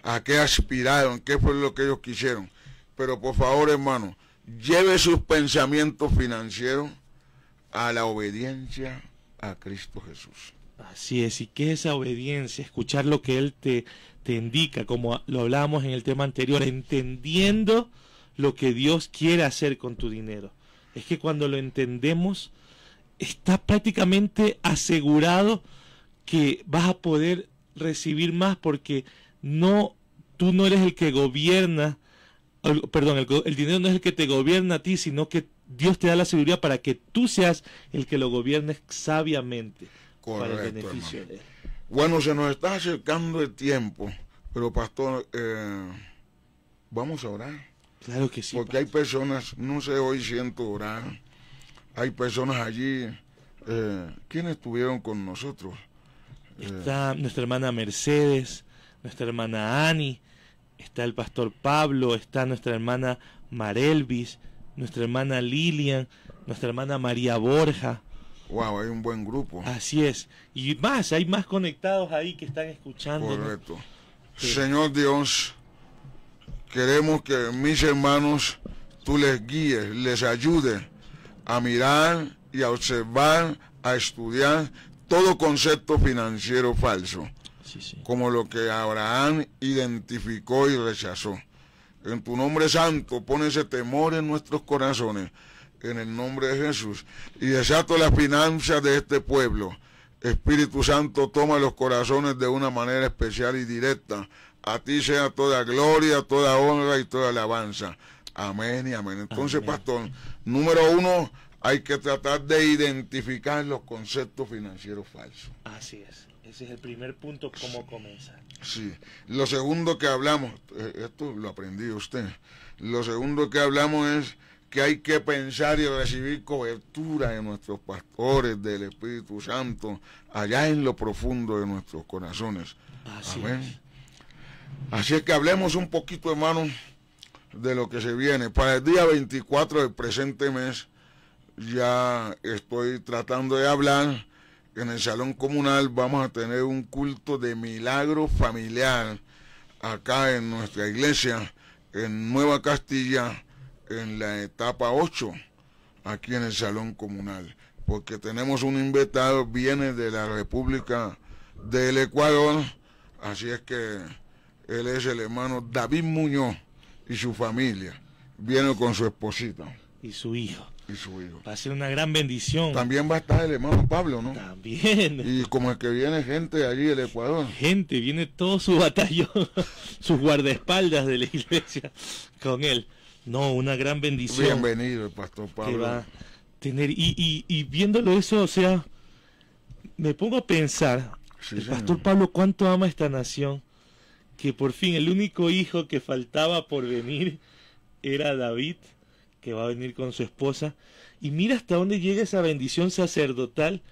a qué aspiraron, qué fue lo que ellos quisieron. Pero por favor, hermano, lleve sus pensamientos financieros a la obediencia a Cristo Jesús. Así es, y que esa obediencia, escuchar lo que Él te, te indica, como lo hablábamos en el tema anterior, entendiendo lo que Dios quiere hacer con tu dinero. Es que cuando lo entendemos, está prácticamente asegurado que vas a poder recibir más porque no, tú no eres el que gobierna, perdón, el, dinero no es el que te gobierna a ti, sino que Dios te da la seguridad para que tú seas el que lo gobiernes sabiamente. Correcto, para el beneficio De... Bueno, se nos está acercando el tiempo, pero pastor, eh, vamos a orar. Claro que sí. Porque hay personas, no sé, hoy siento orar. Hay personas allí, eh, estuvieron con nosotros. Está eh, nuestra hermana Mercedes, nuestra hermana Ani, está el pastor Pablo, está nuestra hermana Marelvis, nuestra hermana Lilian, nuestra hermana María Borja. Wow, hay un buen grupo. Así es. Y más, hay más conectados ahí que están escuchando. Correcto. Señor Dios, queremos que mis hermanos tú les guíes, les ayudes a mirar y a observar, a estudiar todo concepto financiero falso como lo que Abraham identificó y rechazó. En tu nombre santo, pon ese temor en nuestros corazones, en el nombre de Jesús. Y desato las finanzas de este pueblo. Espíritu Santo, toma los corazones de una manera especial y directa. A ti sea toda gloria, toda honra y toda alabanza. Amén y amén. Entonces, pastor, número uno, hay que tratar de identificar los conceptos financieros falsos. Así es. Ese es el primer punto, cómo comenzar. Sí, lo segundo que hablamos, eh, esto lo aprendí usted, lo segundo que hablamos es que hay que pensar y recibir cobertura de nuestros pastores, del Espíritu Santo, allá en lo profundo de nuestros corazones. Así Es. que hablemos un poquito, hermano, de lo que se viene. Para el día 24 del presente mes, ya estoy tratando de hablar en el salón comunal vamos a tener un culto de milagro familiar acá en nuestra iglesia, en Nueva Castilla, en la etapa 8, aquí en el salón comunal, porque tenemos un invitado, viene de la República del Ecuador, así es que él es el hermano David Muñoz y su familia, viene con su esposita y su hijo. Y su hijo. Va a ser una gran bendición. También va a estar el hermano Pablo, ¿no? También. Y como es que viene gente allí del Ecuador. Gente, viene todo su batallón, sus guardaespaldas de la iglesia con él. No, una gran bendición. Bienvenido el pastor Pablo. Que va a tener, y, y, viéndolo eso, o sea, me pongo a pensar, el pastor Pablo cuánto ama esta nación, que por fin el único hijo que faltaba por venir era David que va a venir con su esposa. Y mira hasta dónde llega esa bendición sacerdotal,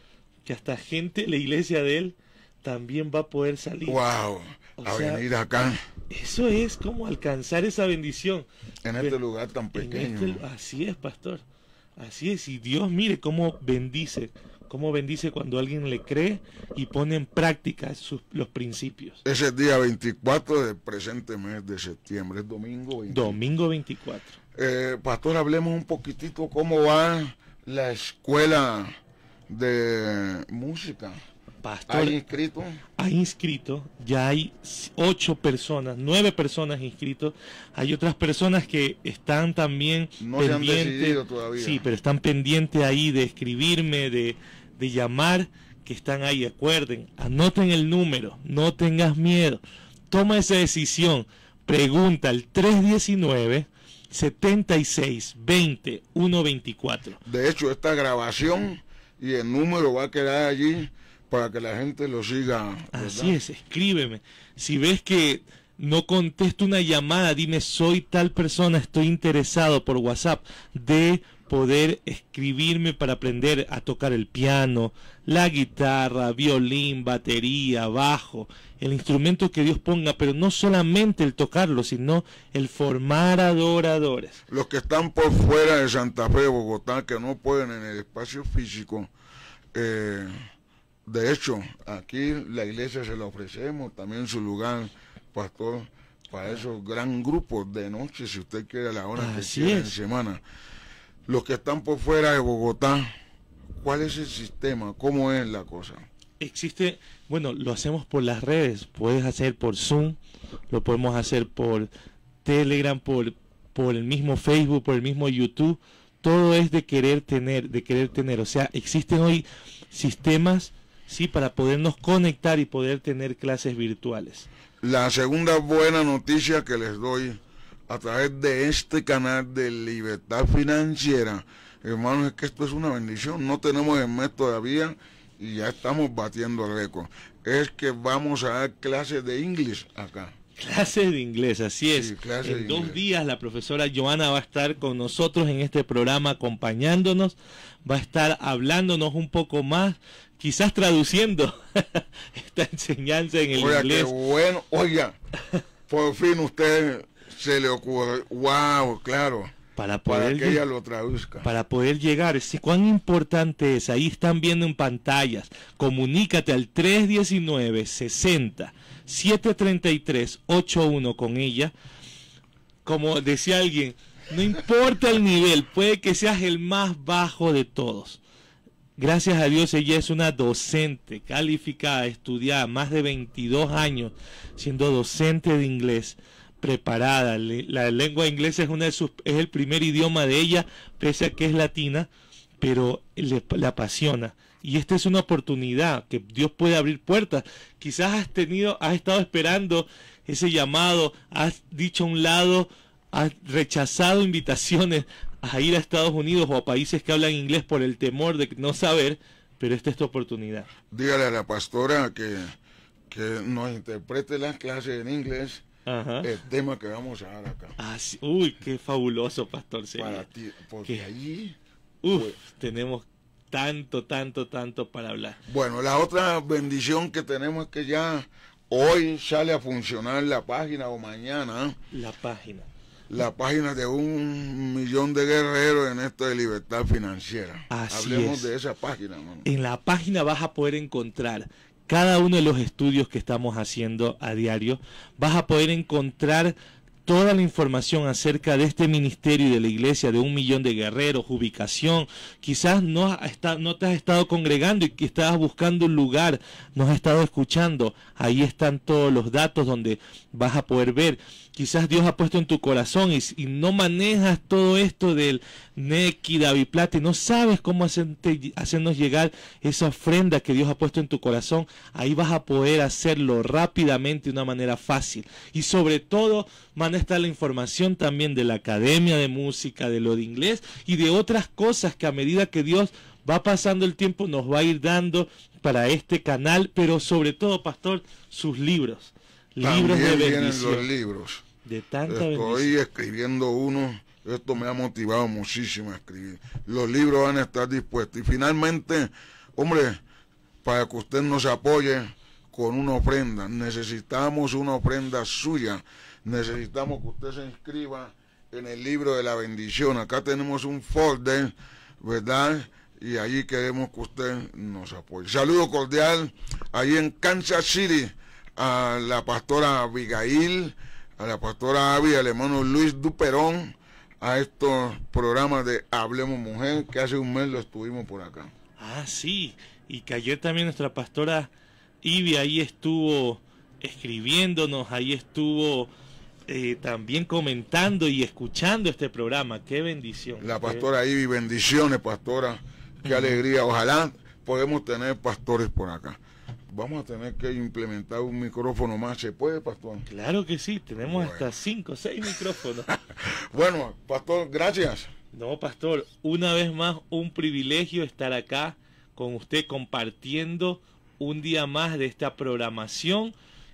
que hasta gente, de la iglesia de él, también va a poder salir. ¡Wow! a venir acá. Eso es como alcanzar esa bendición. En este lugar tan este pequeño. así es, pastor. Así es. Y Dios mire cómo bendice cómo bendice cuando alguien le cree y pone en práctica los principios. Ese día 24 del presente mes de septiembre, es domingo 24. Domingo 24. Eh, pastor, hablemos un poquitito cómo va la escuela de música. Pastor, ¿Hay inscrito? Hay inscrito, ya hay ocho personas, nueve personas inscritos. Hay otras personas que están también no pendientes. Se han decidido todavía. Sí, pero están pendientes ahí de escribirme, de, de llamar que están ahí. Acuerden, anoten el número, no tengas miedo. Toma esa decisión. Pregunta al 319 76 20 124. De hecho, esta grabación y el número va a quedar allí para que la gente lo siga. Así es, escríbeme. Si ves que no contesto una llamada, dime soy tal persona, estoy interesado por WhatsApp de poder escribirme para aprender a tocar el piano, la guitarra, violín, batería, bajo, el instrumento que Dios ponga, pero no solamente el tocarlo, sino el formar adoradores. Los que están por fuera de Santa Fe, Bogotá, que no pueden en el espacio físico, eh, de hecho, aquí la iglesia se la ofrecemos, también su lugar, pastor, para esos gran grupos de noche, si usted quiere, a la hora de que semana los que están por fuera de Bogotá, ¿cuál es el sistema? ¿Cómo es la cosa? Existe, bueno, lo hacemos por las redes, puedes hacer por Zoom, lo podemos hacer por Telegram, por, por el mismo Facebook, por el mismo YouTube, todo es de querer tener, de querer tener, o sea, existen hoy sistemas, sí, para podernos conectar y poder tener clases virtuales. La segunda buena noticia que les doy a través de este canal de Libertad Financiera. Hermanos, es que esto es una bendición. No tenemos el mes todavía y ya estamos batiendo el récord. Es que vamos a dar clases de inglés acá. Clases de inglés, así es. en dos días la profesora Joana va a estar con nosotros en este programa acompañándonos, va a estar hablándonos un poco más, quizás traduciendo esta enseñanza en el oiga, Qué bueno, oiga, por fin ustedes se le ocurre, wow, claro. Para, poder que ella lo traduzca. Para poder llegar. cuán importante es. Ahí están viendo en pantallas. Comunícate al 319 60 733 81 con ella. Como decía alguien, no importa el nivel, puede que seas el más bajo de todos. Gracias a Dios ella es una docente calificada, estudiada, más de 22 años siendo docente de inglés preparada. La lengua inglesa es, una de sus, es el primer idioma de ella, pese a que es latina, pero le, apasiona. Y esta es una oportunidad que Dios puede abrir puertas. Quizás has tenido, has estado esperando ese llamado, has dicho a un lado, has rechazado invitaciones a ir a Estados Unidos o a países que hablan inglés por el temor de no saber, pero esta es tu oportunidad. Dígale a la pastora que, que nos interprete las clases en inglés el tema que vamos a dar acá. Ah, Uy, qué fabuloso, Pastor. Para porque allí tenemos tanto, tanto, tanto para hablar. Bueno, la otra bendición que tenemos es que ya hoy sale a funcionar la página o mañana. La página. La página de un millón de guerreros en esto de libertad financiera. Hablemos de esa página, En la página vas a poder encontrar cada uno de los estudios que estamos haciendo a diario, vas a poder encontrar toda la información acerca de este ministerio y de la iglesia, de un millón de guerreros, ubicación. Quizás no, no te has estado congregando y que estabas buscando un lugar, no has estado escuchando. Ahí están todos los datos donde vas a poder ver quizás Dios ha puesto en tu corazón y, no manejas todo esto del Neki, David Plata, y no sabes cómo hacernos llegar esa ofrenda que Dios ha puesto en tu corazón, ahí vas a poder hacerlo rápidamente de una manera fácil. Y sobre todo, van estar la información también de la Academia de Música, de lo de inglés y de otras cosas que a medida que Dios va pasando el tiempo nos va a ir dando para este canal, pero sobre todo, pastor, sus libros. Libros de Los libros. Estoy escribiendo uno. Esto me ha motivado muchísimo a escribir. Los libros van a estar dispuestos. Y finalmente, hombre, para que usted nos apoye con una ofrenda. Necesitamos una ofrenda suya. Necesitamos que usted se inscriba en el libro de la bendición. Acá tenemos un folder, ¿verdad? Y allí queremos que usted nos apoye. Saludo cordial ahí en Kansas City a la pastora Abigail a la pastora Avi, al hermano Luis Duperón, a estos programas de Hablemos Mujer, que hace un mes lo estuvimos por acá. Ah, sí, y cayó ayer también nuestra pastora Ivy ahí estuvo escribiéndonos, ahí estuvo eh, también comentando y escuchando este programa. Qué bendición. La pastora Ivy, bendiciones, pastora. Qué alegría. Ojalá podemos tener pastores por acá vamos a tener que implementar un micrófono más. ¿Se puede, pastor? Claro que sí, tenemos hasta 5 o 6 micrófonos. bueno, pastor, gracias. No, pastor, una vez más un privilegio estar acá con usted compartiendo un día más de esta programación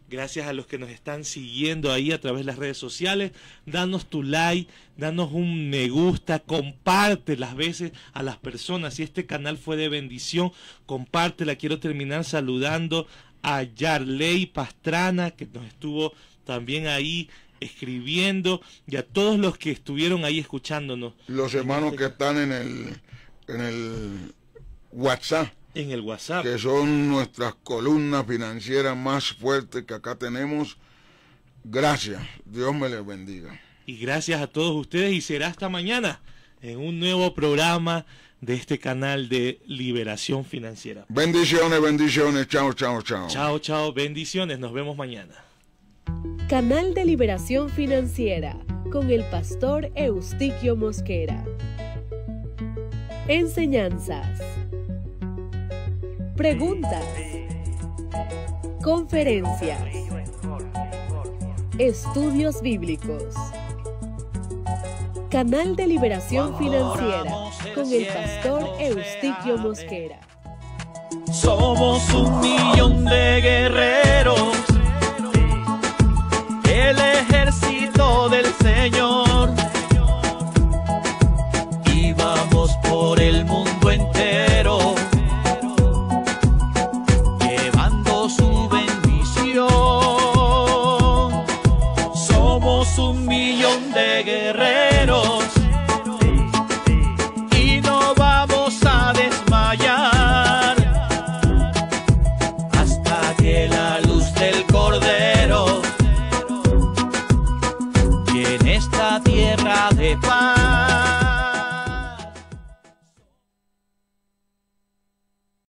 gracias a los que nos están siguiendo ahí a través de las redes sociales. Danos tu like, danos un me gusta, comparte las veces a las personas. Si este canal fue de bendición, compártela. Quiero terminar saludando a Yarley Pastrana, que nos estuvo también ahí escribiendo, y a todos los que estuvieron ahí escuchándonos. Los hermanos que están en el, en el WhatsApp en el WhatsApp. Que son nuestras columnas financieras más fuertes que acá tenemos. Gracias. Dios me les bendiga. Y gracias a todos ustedes y será hasta mañana en un nuevo programa de este canal de liberación financiera. Bendiciones, bendiciones. Chao, chao, chao. Chao, chao. Bendiciones. Nos vemos mañana. Canal de liberación financiera con el pastor Eustiquio Mosquera. Enseñanzas. Preguntas. Conferencias. Estudios bíblicos. Canal de Liberación Financiera con el pastor Eustiquio Mosquera. Somos un millón de guerreros, el ejército del Señor.